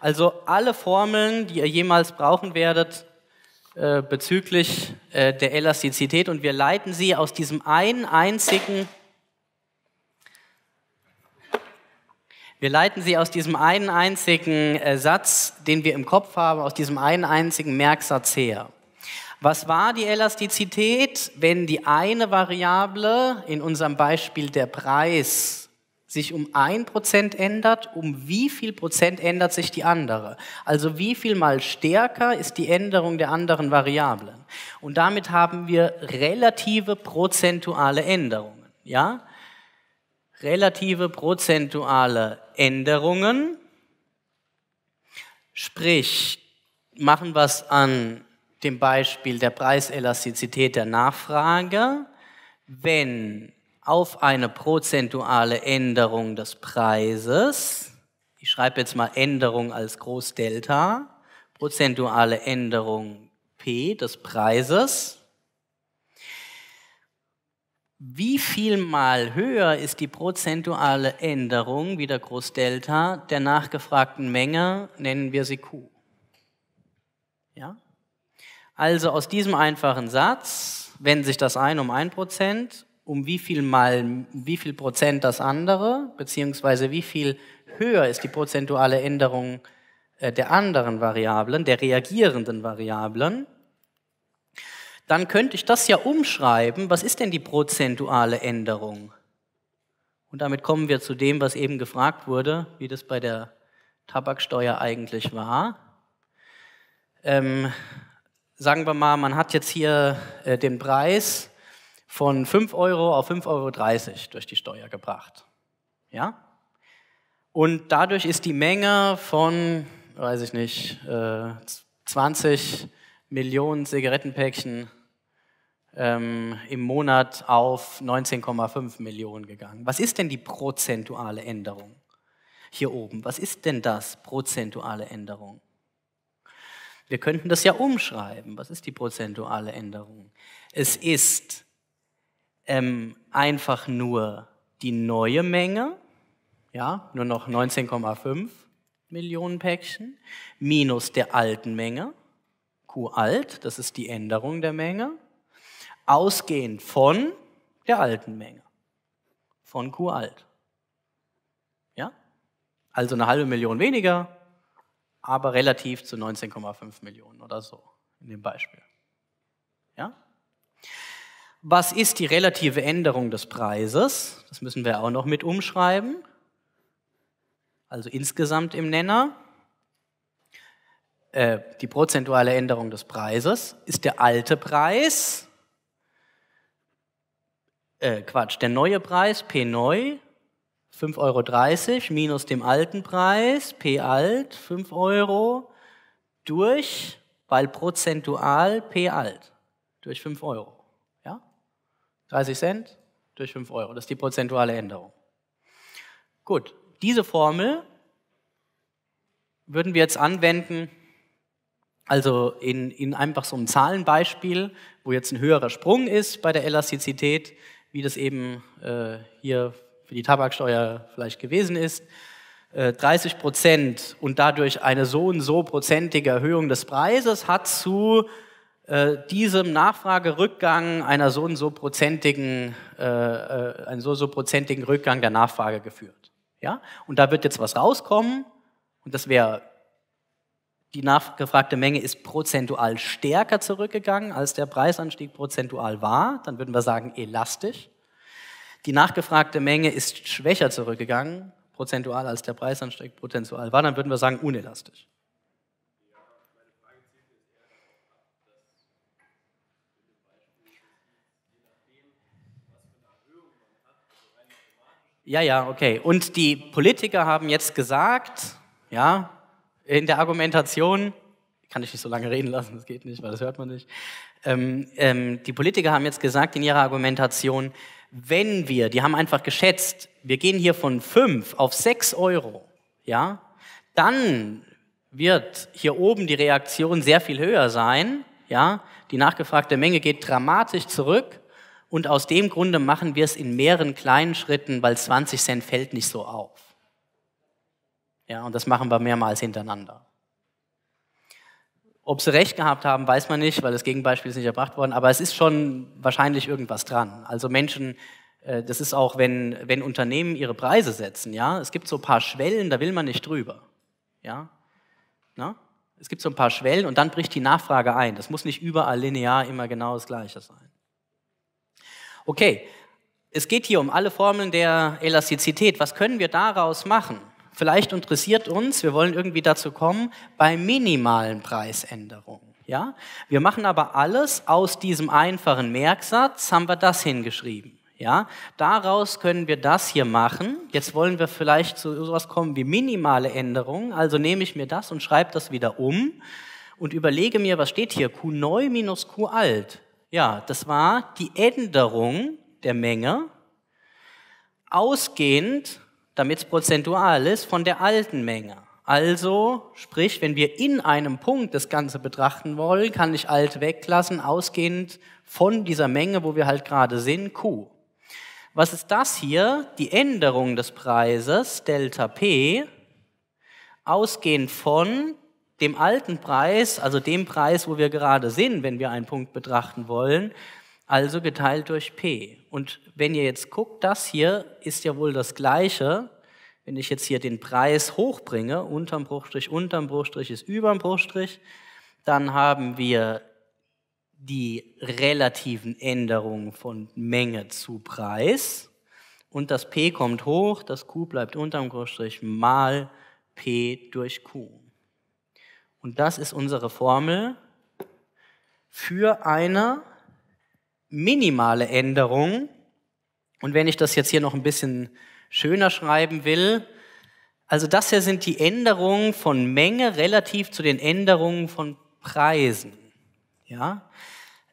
Also alle Formeln, die ihr jemals brauchen werdet äh, bezüglich äh, der Elastizität und wir leiten sie aus diesem einen einzigen Wir leiten sie aus diesem einen einzigen äh, Satz, den wir im Kopf haben, aus diesem einen einzigen Merksatz her. Was war die Elastizität, wenn die eine Variable, in unserem Beispiel der Preis, sich um ein Prozent ändert, um wie viel Prozent ändert sich die andere? Also wie viel mal stärker ist die Änderung der anderen Variablen? Und damit haben wir relative prozentuale Änderungen, ja? Relative prozentuale Änderungen, sprich, machen wir es an dem Beispiel der Preiselastizität der Nachfrage, wenn auf eine prozentuale Änderung des Preises, ich schreibe jetzt mal Änderung als Großdelta, prozentuale Änderung P des Preises, wie viel mal höher ist die prozentuale Änderung, wieder Großdelta, der nachgefragten Menge, nennen wir sie Q. Ja? Also aus diesem einfachen Satz, wenn sich das ein um 1% um wie viel mal, wie viel Prozent das andere, beziehungsweise wie viel höher ist die prozentuale Änderung äh, der anderen Variablen, der reagierenden Variablen, dann könnte ich das ja umschreiben, was ist denn die prozentuale Änderung? Und damit kommen wir zu dem, was eben gefragt wurde, wie das bei der Tabaksteuer eigentlich war. Ähm, sagen wir mal, man hat jetzt hier äh, den Preis von 5 Euro auf 5,30 Euro durch die Steuer gebracht. Ja? Und dadurch ist die Menge von, weiß ich nicht, 20 äh, Millionen Zigarettenpäckchen ähm, im Monat auf 19,5 Millionen gegangen. Was ist denn die prozentuale Änderung hier oben? Was ist denn das, prozentuale Änderung? Wir könnten das ja umschreiben. Was ist die prozentuale Änderung? Es ist ähm, einfach nur die neue Menge, ja, nur noch 19,5 Millionen Päckchen, minus der alten Menge, Q alt, das ist die Änderung der Menge, ausgehend von der alten Menge, von Q alt. Ja? Also eine halbe Million weniger, aber relativ zu 19,5 Millionen oder so in dem Beispiel. Ja? Was ist die relative Änderung des Preises? Das müssen wir auch noch mit umschreiben. Also insgesamt im Nenner. Äh, die prozentuale Änderung des Preises ist der alte Preis, äh, Quatsch, der neue Preis P neu 5,30 Euro minus dem alten Preis P alt 5 Euro durch, weil prozentual P alt durch 5 Euro. 30 Cent durch 5 Euro. Das ist die prozentuale Änderung. Gut, diese Formel würden wir jetzt anwenden, also in, in einfach so einem Zahlenbeispiel, wo jetzt ein höherer Sprung ist bei der Elastizität, wie das eben äh, hier für die Tabaksteuer vielleicht gewesen ist. 30 äh, Prozent und dadurch eine so und so prozentige Erhöhung des Preises hat zu äh, diesem Nachfragerückgang einer so und so prozentigen, äh, äh, einen so und so prozentigen Rückgang der Nachfrage geführt. Ja? Und da wird jetzt was rauskommen und das wäre, die nachgefragte Menge ist prozentual stärker zurückgegangen, als der Preisanstieg prozentual war. Dann würden wir sagen elastisch. Die nachgefragte Menge ist schwächer zurückgegangen, prozentual als der Preisanstieg prozentual war. Dann würden wir sagen unelastisch. Ja, ja, okay. Und die Politiker haben jetzt gesagt, ja, in der Argumentation, kann ich nicht so lange reden lassen, das geht nicht, weil das hört man nicht. Ähm, ähm, die Politiker haben jetzt gesagt in ihrer Argumentation, wenn wir, die haben einfach geschätzt, wir gehen hier von 5 auf 6 Euro, ja, dann wird hier oben die Reaktion sehr viel höher sein, ja, die nachgefragte Menge geht dramatisch zurück und aus dem Grunde machen wir es in mehreren kleinen Schritten, weil 20 Cent fällt nicht so auf. Ja, und das machen wir mehrmals hintereinander. Ob sie recht gehabt haben, weiß man nicht, weil das Gegenbeispiel ist nicht erbracht worden, aber es ist schon wahrscheinlich irgendwas dran. Also Menschen, äh, das ist auch, wenn, wenn Unternehmen ihre Preise setzen, ja, es gibt so ein paar Schwellen, da will man nicht drüber. Ja? Na? Ne? Es gibt so ein paar Schwellen und dann bricht die Nachfrage ein. Das muss nicht überall linear immer genau das Gleiche sein okay, es geht hier um alle Formeln der Elastizität. Was können wir daraus machen? Vielleicht interessiert uns, wir wollen irgendwie dazu kommen, bei minimalen Preisänderungen. Ja? Wir machen aber alles aus diesem einfachen Merksatz, haben wir das hingeschrieben. Ja, daraus können wir das hier machen. Jetzt wollen wir vielleicht zu sowas kommen wie minimale Änderungen. Also nehme ich mir das und schreibe das wieder um und überlege mir, was steht hier? Q neu minus Q alt. Ja, das war die Änderung der Menge ausgehend, damit es prozentual ist, von der alten Menge. Also, sprich, wenn wir in einem Punkt das Ganze betrachten wollen, kann ich alt weglassen, ausgehend von dieser Menge, wo wir halt gerade sind, Q. Was ist das hier? Die Änderung des Preises, Delta P, ausgehend von dem alten Preis, also dem Preis, wo wir gerade sind, wenn wir einen Punkt betrachten wollen, also geteilt durch P. Und wenn ihr jetzt guckt, das hier ist ja wohl das gleiche, wenn ich jetzt hier den Preis hochbringe, unterm Bruchstrich, unterm Bruchstrich ist überm Bruchstrich, dann haben wir die relativen Änderungen von Menge zu Preis und das P kommt hoch, das Q bleibt unterm Bruchstrich mal P durch Q. Und das ist unsere Formel für eine minimale Änderung. Und wenn ich das jetzt hier noch ein bisschen schöner schreiben will, also das hier sind die Änderungen von Menge relativ zu den Änderungen von Preisen. Ja?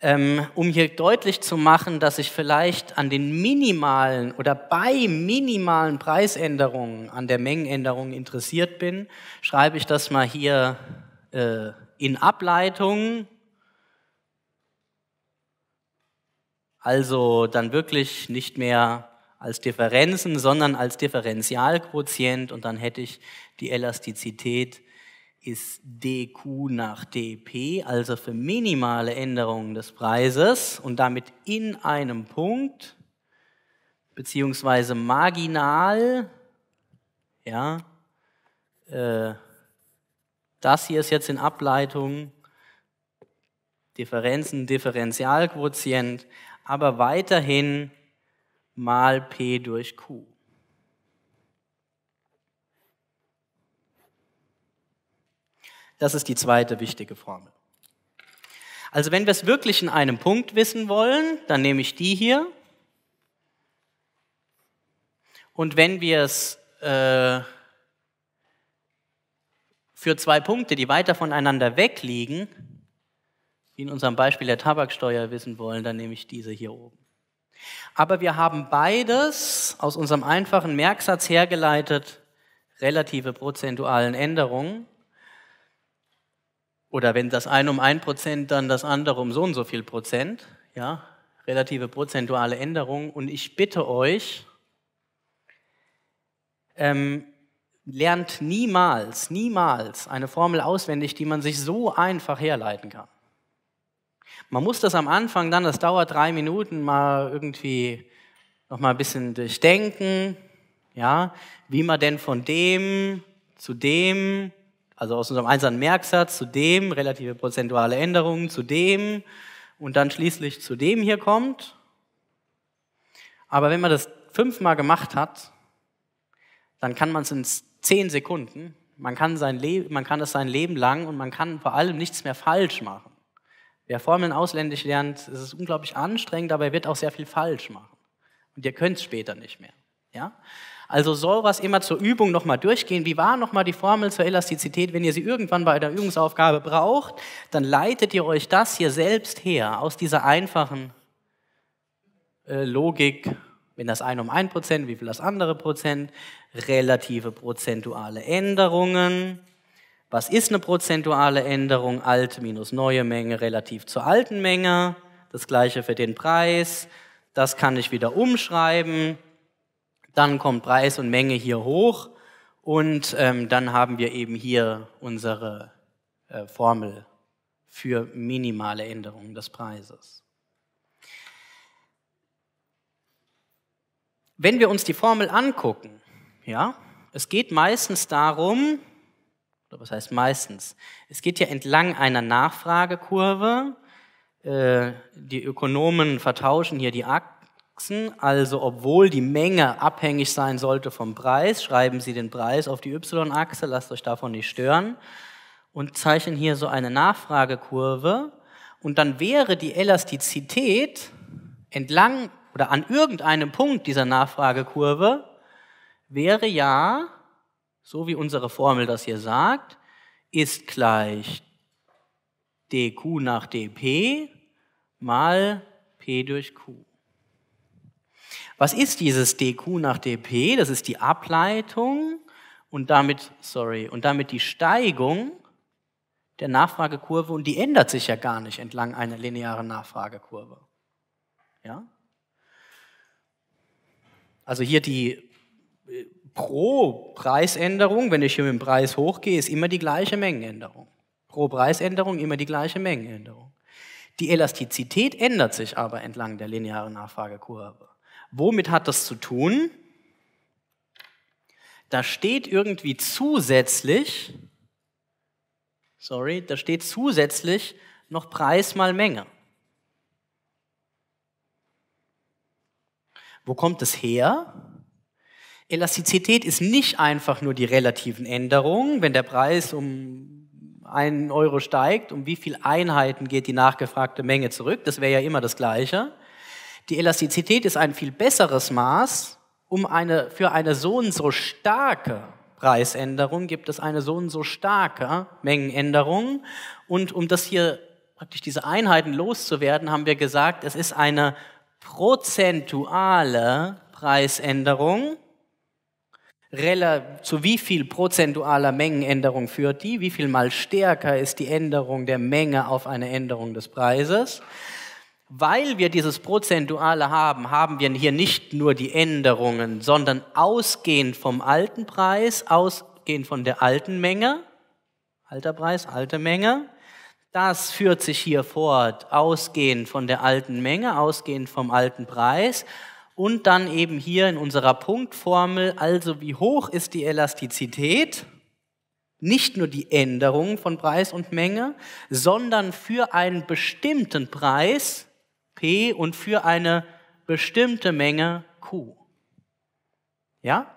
Ähm, um hier deutlich zu machen, dass ich vielleicht an den minimalen oder bei minimalen Preisänderungen an der Mengenänderung interessiert bin, schreibe ich das mal hier äh, in Ableitung, also dann wirklich nicht mehr als Differenzen, sondern als Differentialquotient und dann hätte ich die Elastizität ist dq nach dp, also für minimale Änderungen des Preises und damit in einem Punkt, beziehungsweise marginal, ja, äh, das hier ist jetzt in Ableitung Differenzen, Differentialquotient, aber weiterhin mal P durch Q. Das ist die zweite wichtige Formel. Also wenn wir es wirklich in einem Punkt wissen wollen, dann nehme ich die hier. Und wenn wir es äh, für zwei Punkte, die weiter voneinander wegliegen, wie in unserem Beispiel der Tabaksteuer wissen wollen, dann nehme ich diese hier oben. Aber wir haben beides aus unserem einfachen Merksatz hergeleitet, relative prozentualen Änderungen. Oder wenn das eine um ein Prozent, dann das andere um so und so viel Prozent. Ja, relative prozentuale Änderungen. Und ich bitte euch, ähm, lernt niemals, niemals eine Formel auswendig, die man sich so einfach herleiten kann. Man muss das am Anfang dann, das dauert drei Minuten, mal irgendwie noch mal ein bisschen durchdenken, ja, wie man denn von dem zu dem, also aus unserem einzelnen Merksatz zu dem, relative prozentuale Änderungen zu dem und dann schließlich zu dem hier kommt. Aber wenn man das fünfmal gemacht hat, dann kann man es ins zehn Sekunden. Man kann, sein Le man kann das sein Leben lang und man kann vor allem nichts mehr falsch machen. Wer Formeln ausländisch lernt, ist es unglaublich anstrengend, aber er wird auch sehr viel falsch machen. Und ihr könnt es später nicht mehr. Ja? Also sowas immer zur Übung nochmal durchgehen. Wie war nochmal die Formel zur Elastizität? Wenn ihr sie irgendwann bei einer Übungsaufgabe braucht, dann leitet ihr euch das hier selbst her aus dieser einfachen äh, Logik wenn das eine um ein Prozent, wie viel das andere Prozent, relative prozentuale Änderungen. Was ist eine prozentuale Änderung? Alte minus neue Menge relativ zur alten Menge. Das gleiche für den Preis. Das kann ich wieder umschreiben. Dann kommt Preis und Menge hier hoch. Und ähm, dann haben wir eben hier unsere äh, Formel für minimale Änderungen des Preises. Wenn wir uns die Formel angucken, ja, es geht meistens darum, oder was heißt meistens? Es geht ja entlang einer Nachfragekurve. Äh, die Ökonomen vertauschen hier die Achsen, also obwohl die Menge abhängig sein sollte vom Preis, schreiben Sie den Preis auf die Y-Achse, lasst euch davon nicht stören und zeichnen hier so eine Nachfragekurve. Und dann wäre die Elastizität entlang oder an irgendeinem Punkt dieser Nachfragekurve wäre ja, so wie unsere Formel das hier sagt, ist gleich dq nach dp mal p durch q. Was ist dieses dq nach dp? Das ist die Ableitung und damit, sorry, und damit die Steigung der Nachfragekurve und die ändert sich ja gar nicht entlang einer linearen Nachfragekurve. Ja? Also hier die äh, pro Preisänderung, wenn ich hier mit dem Preis hochgehe, ist immer die gleiche Mengenänderung. Pro Preisänderung immer die gleiche Mengenänderung. Die Elastizität ändert sich aber entlang der linearen Nachfragekurve. Womit hat das zu tun? Da steht irgendwie zusätzlich, sorry, da steht zusätzlich noch Preis mal Menge. Wo kommt es her? Elastizität ist nicht einfach nur die relativen Änderungen. Wenn der Preis um einen Euro steigt, um wie viele Einheiten geht die nachgefragte Menge zurück? Das wäre ja immer das Gleiche. Die Elastizität ist ein viel besseres Maß. Um eine, für eine so und so starke Preisänderung gibt es eine so und so starke Mengenänderung. Und um das hier praktisch diese Einheiten loszuwerden, haben wir gesagt, es ist eine prozentuale Preisänderung, zu wie viel prozentualer Mengenänderung führt die, wie viel mal stärker ist die Änderung der Menge auf eine Änderung des Preises. Weil wir dieses Prozentuale haben, haben wir hier nicht nur die Änderungen, sondern ausgehend vom alten Preis, ausgehend von der alten Menge, alter Preis, alte Menge, das führt sich hier fort, ausgehend von der alten Menge, ausgehend vom alten Preis und dann eben hier in unserer Punktformel, also wie hoch ist die Elastizität? Nicht nur die Änderung von Preis und Menge, sondern für einen bestimmten Preis P und für eine bestimmte Menge Q. Ja?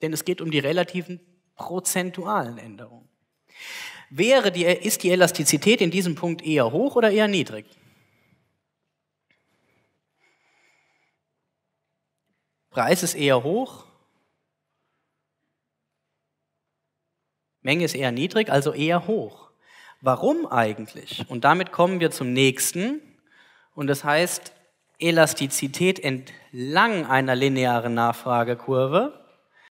Denn es geht um die relativen prozentualen Änderungen wäre die, ist die Elastizität in diesem Punkt eher hoch oder eher niedrig? Preis ist eher hoch, Menge ist eher niedrig, also eher hoch. Warum eigentlich? Und damit kommen wir zum nächsten. Und das heißt Elastizität entlang einer linearen Nachfragekurve.